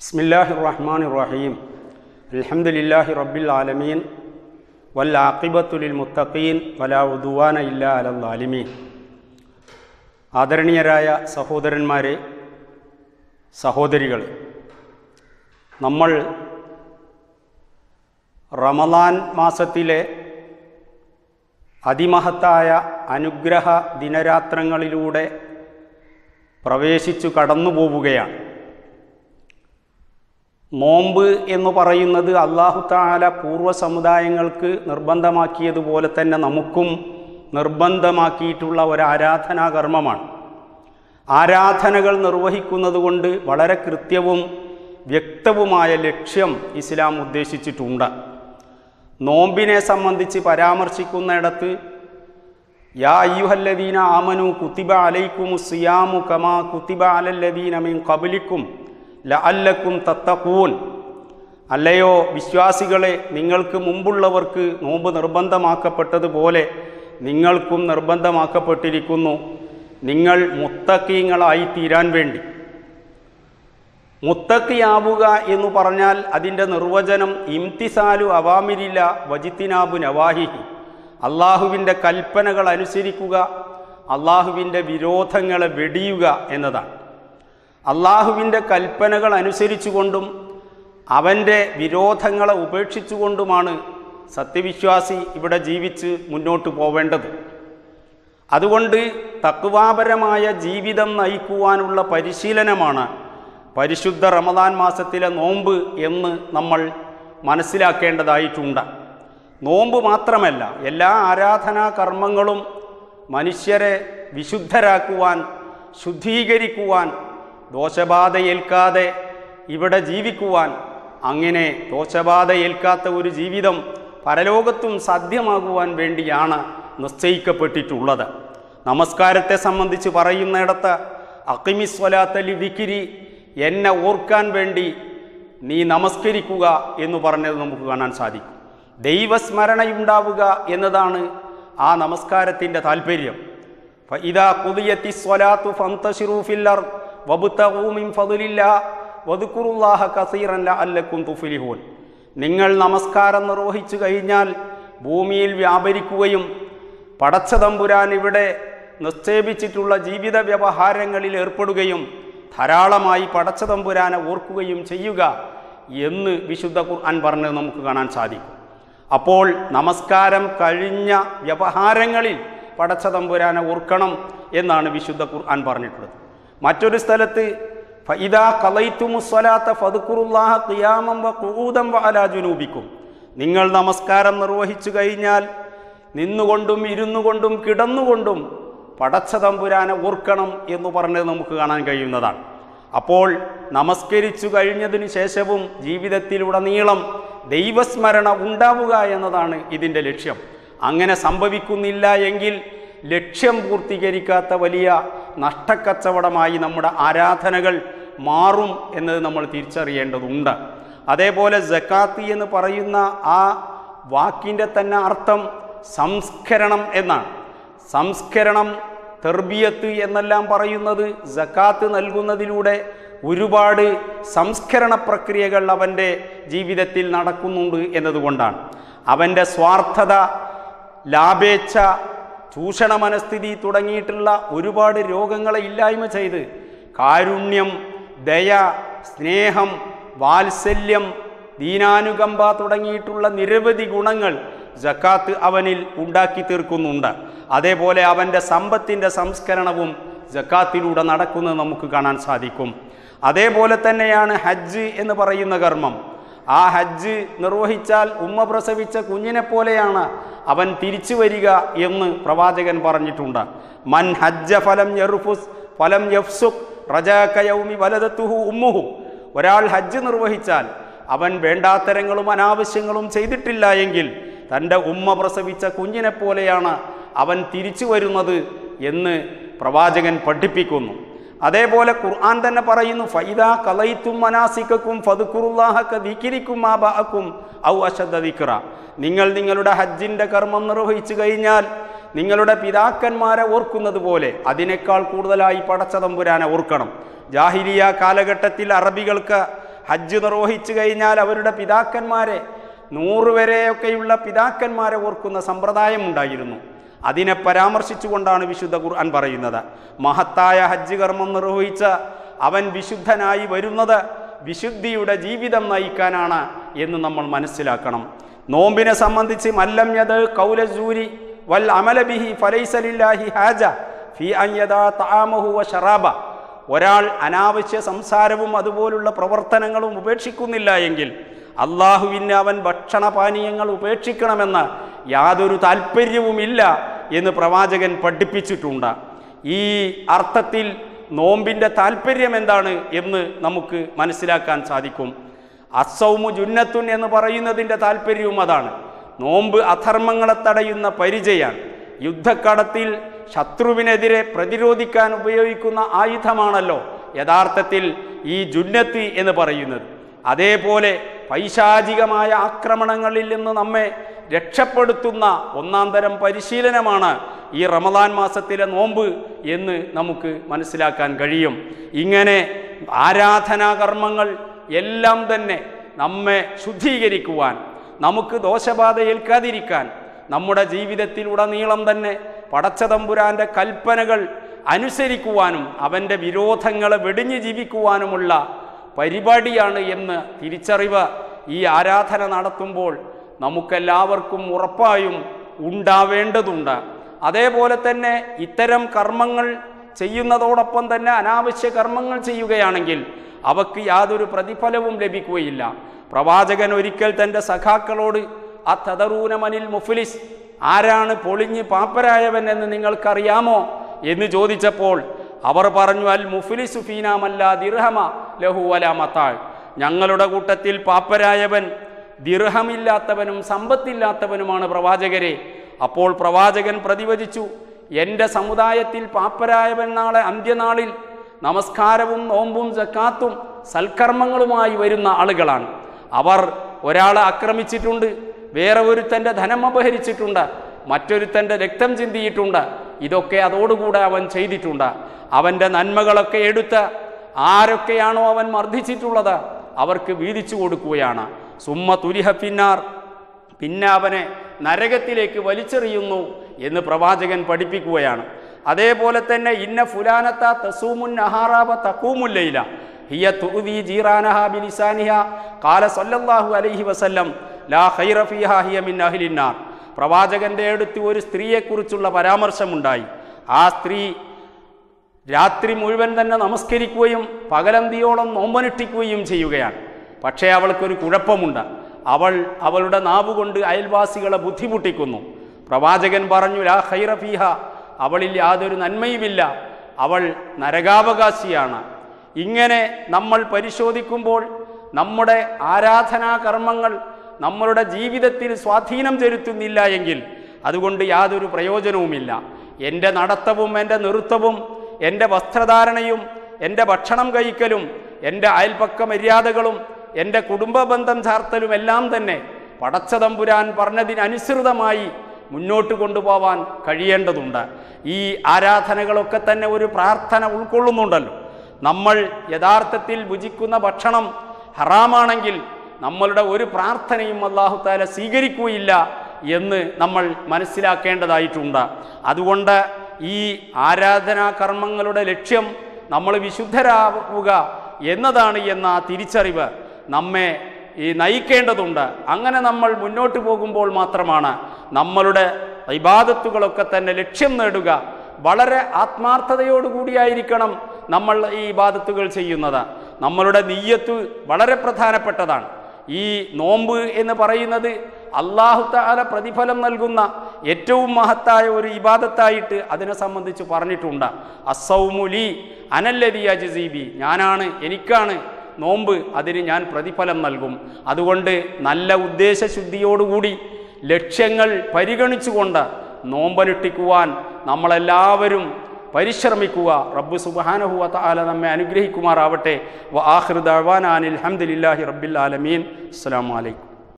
ബിസ്മില്ലാഹി റഹ്മാൻ റഹീം അലഹമുല്ലാഹി റബ്ബിൽ ആലമീൻ വൽ ആക്കിബത്തുലിൽ മുത്തഖീൻ വല ഉദുവാന ഇല്ല അലല്ലാലിമീൻ ആദരണീയരായ സഹോദരന്മാരെ സഹോദരികൾ നമ്മൾ റമലാൻ മാസത്തിലെ അതിമഹത്തായ അനുഗ്രഹ ദിനരാത്രങ്ങളിലൂടെ പ്രവേശിച്ചു കടന്നു പോവുകയാണ് നോമ്പ് എന്ന് പറയുന്നത് അള്ളാഹു താല പൂർവ്വ സമുദായങ്ങൾക്ക് നിർബന്ധമാക്കിയതുപോലെ തന്നെ നമുക്കും നിർബന്ധമാക്കിയിട്ടുള്ള ഒരു ആരാധനാ കർമ്മമാണ് ആരാധനകൾ നിർവഹിക്കുന്നത് കൊണ്ട് വളരെ കൃത്യവും വ്യക്തവുമായ ലക്ഷ്യം ഇസ്ലാം ഉദ്ദേശിച്ചിട്ടുണ്ട് നോമ്പിനെ സംബന്ധിച്ച് പരാമർശിക്കുന്നിടത്ത് യാ അയ്യുഹല്ലദീന ആമനു കുത്തിബ അലൈക്കും സിയാമു കമാ കുത്തിബ അലല്ലദീന മിൻ കബലിക്കും ലഅല്ലക്കും തത്തക്കൂൻ അല്ലയോ വിശ്വാസികളെ നിങ്ങൾക്ക് മുമ്പുള്ളവർക്ക് നോമ്പ് നിർബന്ധമാക്കപ്പെട്ടതുപോലെ നിങ്ങൾക്കും നിർബന്ധമാക്കപ്പെട്ടിരിക്കുന്നു നിങ്ങൾ തീരാൻ വേണ്ടി മുത്തക്കിയാവുക എന്ന് പറഞ്ഞാൽ അതിൻ്റെ നിർവചനം ഇംതിസാലു അവാമിരില്ല വജിത്തിനാബു നവാഹിഹി അള്ളാഹുവിൻ്റെ കൽപ്പനകൾ അനുസരിക്കുക അള്ളാഹുവിൻ്റെ വിരോധങ്ങളെ വെടിയുക എന്നതാണ് അള്ളാഹുവിൻ്റെ കൽപ്പനകൾ അനുസരിച്ചുകൊണ്ടും അവൻ്റെ വിരോധങ്ങളെ ഉപേക്ഷിച്ചുകൊണ്ടുമാണ് സത്യവിശ്വാസി ഇവിടെ ജീവിച്ച് മുന്നോട്ട് പോവേണ്ടത് അതുകൊണ്ട് തക്വാപരമായ ജീവിതം നയിക്കുവാനുള്ള പരിശീലനമാണ് പരിശുദ്ധ റമദാൻ മാസത്തിലെ നോമ്പ് എന്ന് നമ്മൾ മനസ്സിലാക്കേണ്ടതായിട്ടുണ്ട് നോമ്പ് മാത്രമല്ല എല്ലാ ആരാധനാ കർമ്മങ്ങളും മനുഷ്യരെ വിശുദ്ധരാക്കുവാൻ ശുദ്ധീകരിക്കുവാൻ ദോഷബാധയേൽക്കാതെ ഇവിടെ ജീവിക്കുവാൻ അങ്ങനെ ദോഷബാധയേൽക്കാത്ത ഒരു ജീവിതം പരലോകത്തും സാധ്യമാകുവാൻ വേണ്ടിയാണ് നിശ്ചയിക്കപ്പെട്ടിട്ടുള്ളത് നമസ്കാരത്തെ സംബന്ധിച്ച് പറയുന്നിടത്ത് അക്കിമിസ്വലാത്തലി വിക്കിരി എന്നെ ഓർക്കാൻ വേണ്ടി നീ നമസ്കരിക്കുക എന്ന് പറഞ്ഞത് നമുക്ക് കാണാൻ സാധിക്കും ദൈവസ്മരണയുണ്ടാവുക എന്നതാണ് ആ നമസ്കാരത്തിൻ്റെ താല്പര്യം ഇതാ കുതിയത്തി സ്വലാത്തു ഫന്തഷിറൂഫില്ലർ നിങ്ങൾ നമസ്കാരം നിർവഹിച്ചു കഴിഞ്ഞാൽ ഭൂമിയിൽ വ്യാപരിക്കുകയും പടച്ചതമ്പുരാൻ ഇവിടെ നിക്ഷേപിച്ചിട്ടുള്ള ജീവിത വ്യവഹാരങ്ങളിൽ ഏർപ്പെടുകയും ധാരാളമായി പടച്ചതമ്പുരാനെ ഓർക്കുകയും ചെയ്യുക എന്ന് വിശുദ്ധ ഖുർആൻ പറഞ്ഞത് നമുക്ക് കാണാൻ സാധിക്കും അപ്പോൾ നമസ്കാരം കഴിഞ്ഞ വ്യവഹാരങ്ങളിൽ പടച്ചതമ്പുരാനെ ഓർക്കണം എന്നാണ് വിശുദ്ധ ഖുർആൻ പറഞ്ഞിട്ടുള്ളത് മറ്റൊരു സ്ഥലത്ത് ഫൈദാ നിങ്ങൾ നമസ്കാരം നിർവഹിച്ചു കഴിഞ്ഞാൽ നിന്നുകൊണ്ടും ഇരുന്നുകൊണ്ടും കിടന്നുകൊണ്ടും പടച്ച തമ്പുരാനെ ഓർക്കണം എന്ന് പറഞ്ഞത് നമുക്ക് കാണാൻ കഴിയുന്നതാണ് അപ്പോൾ നമസ്കരിച്ചു കഴിഞ്ഞതിന് ശേഷവും ജീവിതത്തിലുടനീളം ദൈവസ്മരണ ഉണ്ടാവുക എന്നതാണ് ഇതിൻ്റെ ലക്ഷ്യം അങ്ങനെ സംഭവിക്കുന്നില്ല എങ്കിൽ ലക്ഷ്യം പൂർത്തീകരിക്കാത്ത വലിയ നഷ്ടക്കച്ചവടമായി നമ്മുടെ ആരാധനകൾ മാറും എന്നത് നമ്മൾ തിരിച്ചറിയേണ്ടതുണ്ട് അതേപോലെ ജക്കാത്തി എന്ന് പറയുന്ന ആ വാക്കിൻ്റെ തന്നെ അർത്ഥം സംസ്കരണം എന്നാണ് സംസ്കരണം തെർബിയത്ത് എന്നെല്ലാം പറയുന്നത് ജക്കാത്ത് നൽകുന്നതിലൂടെ ഒരുപാട് സംസ്കരണ പ്രക്രിയകൾ അവൻ്റെ ജീവിതത്തിൽ നടക്കുന്നുണ്ട് എന്നതുകൊണ്ടാണ് അവൻ്റെ സ്വാർത്ഥത ലാഭേച്ഛ ചൂഷണ മനസ്ഥിതി തുടങ്ങിയിട്ടുള്ള ഒരുപാട് രോഗങ്ങളെ ഇല്ലായ്മ ചെയ്ത് കാരുണ്യം ദയ സ്നേഹം വാത്സല്യം ദീനാനുകമ്പ തുടങ്ങിയിട്ടുള്ള നിരവധി ഗുണങ്ങൾ ജക്കാത്ത് അവനിൽ ഉണ്ടാക്കി തീർക്കുന്നുണ്ട് അതേപോലെ അവൻ്റെ സമ്പത്തിൻ്റെ സംസ്കരണവും ജക്കാത്തിലൂടെ നടക്കുന്നത് നമുക്ക് കാണാൻ സാധിക്കും അതേപോലെ തന്നെയാണ് ഹജ്ജ് എന്ന് പറയുന്ന കർമ്മം ആ ഹജ്ജ് നിർവഹിച്ചാൽ ഉമ്മ പ്രസവിച്ച കുഞ്ഞിനെ പോലെയാണ് അവൻ തിരിച്ചു വരിക എന്ന് പ്രവാചകൻ പറഞ്ഞിട്ടുണ്ട് മൻ ഹജ്ജ ഫലം യർഫുസ് ഫലം യഫ്സുഖ് റജാക്കയൗമി വലതത്തുഹു ഉമ്മുഹു ഒരാൾ ഹജ്ജ് നിർവഹിച്ചാൽ അവൻ വേണ്ടാത്തരങ്ങളും അനാവശ്യങ്ങളും ചെയ്തിട്ടില്ല എങ്കിൽ തൻ്റെ ഉമ്മ പ്രസവിച്ച കുഞ്ഞിനെ പോലെയാണ് അവൻ തിരിച്ചു വരുന്നത് എന്ന് പ്രവാചകൻ പഠിപ്പിക്കുന്നു അതേപോലെ ഖുർആൻ തന്നെ പറയുന്നു ഫൈദ കലൈത്തും മനാസിക്കും ഫതുക്കുറുല്ലാഹക്ക ദിക്കിരിക്കും മാബാക്കും ഔ അശദ്ധ ദിക്റ നിങ്ങൾ നിങ്ങളുടെ ഹജ്ജിൻ്റെ കർമ്മം നിർവഹിച്ചു കഴിഞ്ഞാൽ നിങ്ങളുടെ പിതാക്കന്മാരെ ഓർക്കുന്നത് പോലെ അതിനേക്കാൾ കൂടുതലായി പടച്ചതമ്പുരാനെ ഓർക്കണം ജാഹിരിയ കാലഘട്ടത്തിൽ അറബികൾക്ക് ഹജ്ജ് നിർവഹിച്ചു കഴിഞ്ഞാൽ അവരുടെ പിതാക്കന്മാരെ നൂറുവരെയൊക്കെയുള്ള പിതാക്കന്മാരെ ഓർക്കുന്ന സമ്പ്രദായം ഉണ്ടായിരുന്നു അതിനെ പരാമർശിച്ചുകൊണ്ടാണ് വിശുദ്ധ ഖുർആൻ പറയുന്നത് മഹത്തായ ഹജ്ജ് കർമ്മം നിർവഹിച്ച അവൻ വിശുദ്ധനായി വരുന്നത് വിശുദ്ധിയുടെ ജീവിതം നയിക്കാനാണ് എന്ന് നമ്മൾ മനസ്സിലാക്കണം നോമ്പിനെ സംബന്ധിച്ച് മല്ലം യത് കൗലസൂരി വൽ അമലബിഹി ഫലൈസലില്ലാഹി ഹാജ ഫി അയ്യദാ ഷറാബ ഒരാൾ അനാവശ്യ സംസാരവും അതുപോലുള്ള പ്രവർത്തനങ്ങളും ഉപേക്ഷിക്കുന്നില്ല എങ്കിൽ അള്ളാഹുവിന് അവൻ ഭക്ഷണപാനീയങ്ങൾ ഉപേക്ഷിക്കണമെന്ന് യാതൊരു താല്പര്യവുമില്ല എന്ന് പ്രവാചകൻ പഠിപ്പിച്ചിട്ടുണ്ട് ഈ അർത്ഥത്തിൽ നോമ്പിൻ്റെ താല്പര്യം എന്താണ് എന്ന് നമുക്ക് മനസ്സിലാക്കാൻ സാധിക്കും അസൗമു ജുന്നത്തുൻ എന്ന് പറയുന്നതിൻ്റെ താല്പര്യവും അതാണ് നോമ്പ് അധർമ്മങ്ങളെ തടയുന്ന പരിചയാണ് യുദ്ധക്കടത്തിൽ ശത്രുവിനെതിരെ പ്രതിരോധിക്കാൻ ഉപയോഗിക്കുന്ന ആയുധമാണല്ലോ യഥാർത്ഥത്തിൽ ഈ ജുന്നത്ത് എന്ന് പറയുന്നത് അതേപോലെ പൈശാചികമായ ആക്രമണങ്ങളിൽ നിന്ന് നമ്മെ രക്ഷപ്പെടുത്തുന്ന ഒന്നാം തരം പരിശീലനമാണ് ഈ റമദാൻ മാസത്തിലെ നോമ്പ് എന്ന് നമുക്ക് മനസ്സിലാക്കാൻ കഴിയും ഇങ്ങനെ ആരാധനാകർമ്മങ്ങൾ എല്ലാം തന്നെ നമ്മെ ശുദ്ധീകരിക്കുവാൻ നമുക്ക് ദോഷബാധ ഏൽക്കാതിരിക്കാൻ നമ്മുടെ ജീവിതത്തിലുടനീളം തന്നെ പടച്ചതമ്പുരാൻ്റെ കൽപ്പനകൾ അനുസരിക്കുവാനും അവൻ്റെ വിരോധങ്ങളെ വെടിഞ്ഞു ജീവിക്കുവാനുമുള്ള പരിപാടിയാണ് എന്ന് തിരിച്ചറിവ് ഈ ആരാധന നടത്തുമ്പോൾ നമുക്കെല്ലാവർക്കും ഉറപ്പായും ഉണ്ടാവേണ്ടതുണ്ട് അതേപോലെ തന്നെ ഇത്തരം കർമ്മങ്ങൾ ചെയ്യുന്നതോടൊപ്പം തന്നെ അനാവശ്യ കർമ്മങ്ങൾ ചെയ്യുകയാണെങ്കിൽ അവക്ക് യാതൊരു പ്രതിഫലവും ലഭിക്കുകയില്ല പ്രവാചകൻ ഒരിക്കൽ തൻ്റെ സഖാക്കളോട് ആ തദറൂനമനിൽ മുഫ്ലിസ് ആരാണ് പൊളിഞ്ഞ് പാപ്പരായവൻ എന്ന് നിങ്ങൾക്കറിയാമോ എന്ന് ചോദിച്ചപ്പോൾ അവർ പറഞ്ഞു അൽ മുഫിലി സുഫീനാമല്ല ദിർഹമ ലഹു വല മത്താൾ ഞങ്ങളുടെ കൂട്ടത്തിൽ പാപ്പരായവൻ ദിർഹമില്ലാത്തവനും സമ്പത്തില്ലാത്തവനുമാണ് പ്രവാചകരെ അപ്പോൾ പ്രവാചകൻ പ്രതിവചിച്ചു എൻ്റെ സമുദായത്തിൽ പാപ്പരായവൻ നാളെ അന്ത്യനാളിൽ നമസ്കാരവും നോമ്പും ജക്കാത്തും സൽക്കർമ്മങ്ങളുമായി വരുന്ന ആളുകളാണ് അവർ ഒരാളെ ആക്രമിച്ചിട്ടുണ്ട് വേറെ ഒരുത്തൻ്റെ ധനം അപഹരിച്ചിട്ടുണ്ട് മറ്റൊരുത്തൻ്റെ രക്തം ചിന്തിയിട്ടുണ്ട് ഇതൊക്കെ അതോടുകൂടെ അവൻ ചെയ്തിട്ടുണ്ട് അവൻ്റെ നന്മകളൊക്കെ എടുത്ത് ആരൊക്കെയാണോ അവൻ മർദ്ദിച്ചിട്ടുള്ളത് അവർക്ക് വീതിച്ചു കൊടുക്കുകയാണ് സുമ്മ തുരിഹ പിന്നാർ പിന്നെ അവനെ നരകത്തിലേക്ക് വലിച്ചെറിയുന്നു എന്ന് പ്രവാചകൻ പഠിപ്പിക്കുകയാണ് അതേപോലെ തന്നെ ഇന്ന ഫുലാനത്ത തസൂമുൻ അഹാറാബ തക്കൂമുല്ലയില ഹിയ തുവി ജീറാനഹ ബിലിസാനിഹ കാല സല്ലല്ലാഹു അലൈഹി വസല്ലം ലാ ഹൈറ ഫിഹ ഹിയ മിൻ അഹ്ലിന്നാർ പ്രവാചകന്റെ അടുത്ത് ഒരു സ്ത്രീയെക്കുറിച്ചുള്ള പരാമർശമുണ്ടായി ആ സ്ത്രീ രാത്രി മുഴുവൻ തന്നെ നമസ്കരിക്കുകയും പകലന്തിയോളം നോമ്പനിട്ടിക്കുകയും ചെയ്യുകയാണ് പക്ഷേ അവൾക്കൊരു കുഴപ്പമുണ്ട് അവൾ അവളുടെ നാവുകൊണ്ട് അയൽവാസികളെ ബുദ്ധിമുട്ടിക്കുന്നു പ്രവാചകൻ പറഞ്ഞു ലാ ഹൈറ അവളിൽ യാതൊരു നന്മയുമില്ല അവൾ നരകാവകാശിയാണ് ഇങ്ങനെ നമ്മൾ പരിശോധിക്കുമ്പോൾ നമ്മുടെ ആരാധനാകർമ്മങ്ങൾ നമ്മളുടെ ജീവിതത്തിൽ സ്വാധീനം ചെലുത്തുന്നില്ല എങ്കിൽ അതുകൊണ്ട് യാതൊരു പ്രയോജനവുമില്ല എൻ്റെ നടത്തവും എൻ്റെ നൃത്തവും എൻ്റെ വസ്ത്രധാരണയും എൻ്റെ ഭക്ഷണം കഴിക്കലും എൻ്റെ അയൽപക്ക മര്യാദകളും എൻ്റെ കുടുംബ ബന്ധം ചാർത്തലും എല്ലാം തന്നെ പടച്ചതമ്പുരാൻ പറഞ്ഞതിനനുസൃതമായി മുന്നോട്ട് കൊണ്ടുപോവാൻ കഴിയേണ്ടതുണ്ട് ഈ ആരാധനകളൊക്കെ തന്നെ ഒരു പ്രാർത്ഥന ഉൾക്കൊള്ളുന്നുണ്ടല്ലോ നമ്മൾ യഥാർത്ഥത്തിൽ ഭുജിക്കുന്ന ഭക്ഷണം ഹറാമാണെങ്കിൽ നമ്മളുടെ ഒരു പ്രാർത്ഥനയും താല സ്വീകരിക്കുകയില്ല എന്ന് നമ്മൾ മനസ്സിലാക്കേണ്ടതായിട്ടുണ്ട് അതുകൊണ്ട് ഈ ആരാധനാ കർമ്മങ്ങളുടെ ലക്ഷ്യം നമ്മൾ വിശുദ്ധരാവുക എന്നതാണ് എന്ന തിരിച്ചറിവ് നമ്മെ ഈ നയിക്കേണ്ടതുണ്ട് അങ്ങനെ നമ്മൾ മുന്നോട്ട് പോകുമ്പോൾ മാത്രമാണ് നമ്മളുടെ ഇബാദത്തുകളൊക്കെ തന്നെ ലക്ഷ്യം നേടുക വളരെ ആത്മാർത്ഥതയോടുകൂടിയായിരിക്കണം നമ്മൾ ഈ ഇബാദത്തുകൾ ചെയ്യുന്നത് നമ്മളുടെ നീയത്ത് വളരെ പ്രധാനപ്പെട്ടതാണ് ഈ നോമ്പ് എന്ന് പറയുന്നത് അള്ളാഹു താല പ്രതിഫലം നൽകുന്ന ഏറ്റവും മഹത്തായ ഒരു ഇബാദത്തായിട്ട് അതിനെ സംബന്ധിച്ച് പറഞ്ഞിട്ടുണ്ട് അസൗമുലി അനല്ലതി അജസീബി ഞാനാണ് എനിക്കാണ് നോമ്പ് അതിന് ഞാൻ പ്രതിഫലം നൽകും അതുകൊണ്ട് നല്ല ഉദ്ദേശശുദ്ധിയോടുകൂടി ലക്ഷ്യങ്ങൾ പരിഗണിച്ചുകൊണ്ട് നോമ്പനുഷ്ഠിക്കുവാൻ നമ്മളെല്ലാവരും പരിശ്രമിക്കുക റബ്ബ് സുബാനഹുവ താല നമ്മെ അനുഗ്രഹിക്കുമാറാവട്ടെ വ ആഹൃദാൻ അനിൽ ഹംദില്ലാഹി റബ്ബിൽ ആലമീൻ അസ്സാം വലൈക്കും